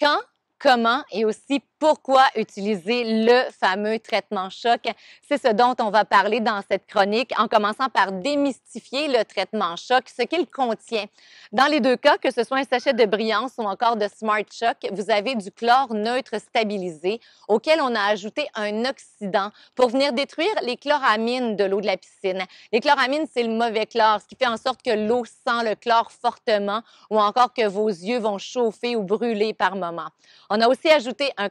quand, comment et aussi pourquoi utiliser le fameux traitement choc? C'est ce dont on va parler dans cette chronique en commençant par démystifier le traitement choc, ce qu'il contient. Dans les deux cas, que ce soit un sachet de brillance ou encore de Smart Choc, vous avez du chlore neutre stabilisé auquel on a ajouté un oxydant pour venir détruire les chloramines de l'eau de la piscine. Les chloramines, c'est le mauvais chlore, ce qui fait en sorte que l'eau sent le chlore fortement ou encore que vos yeux vont chauffer ou brûler par moment. On a aussi ajouté un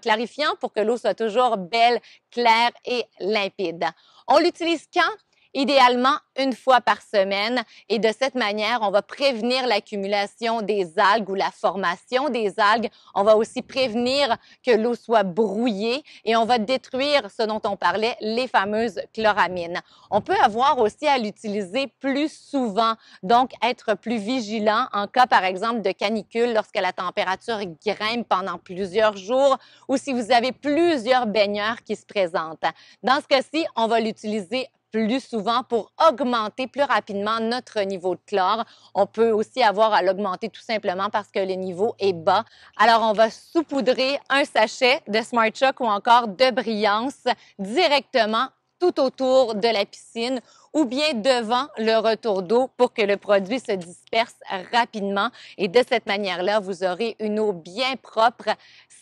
pour que l'eau soit toujours belle, claire et limpide. On l'utilise quand? idéalement une fois par semaine. Et de cette manière, on va prévenir l'accumulation des algues ou la formation des algues. On va aussi prévenir que l'eau soit brouillée et on va détruire ce dont on parlait, les fameuses chloramines. On peut avoir aussi à l'utiliser plus souvent, donc être plus vigilant en cas, par exemple, de canicule lorsque la température grimpe pendant plusieurs jours ou si vous avez plusieurs baigneurs qui se présentent. Dans ce cas-ci, on va l'utiliser plus souvent pour augmenter plus rapidement notre niveau de chlore. On peut aussi avoir à l'augmenter tout simplement parce que le niveau est bas. Alors, on va saupoudrer un sachet de Smart Shock ou encore de Brillance directement tout autour de la piscine ou bien devant le retour d'eau pour que le produit se disperse rapidement. Et de cette manière-là, vous aurez une eau bien propre,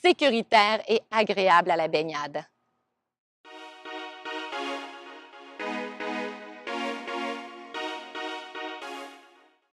sécuritaire et agréable à la baignade.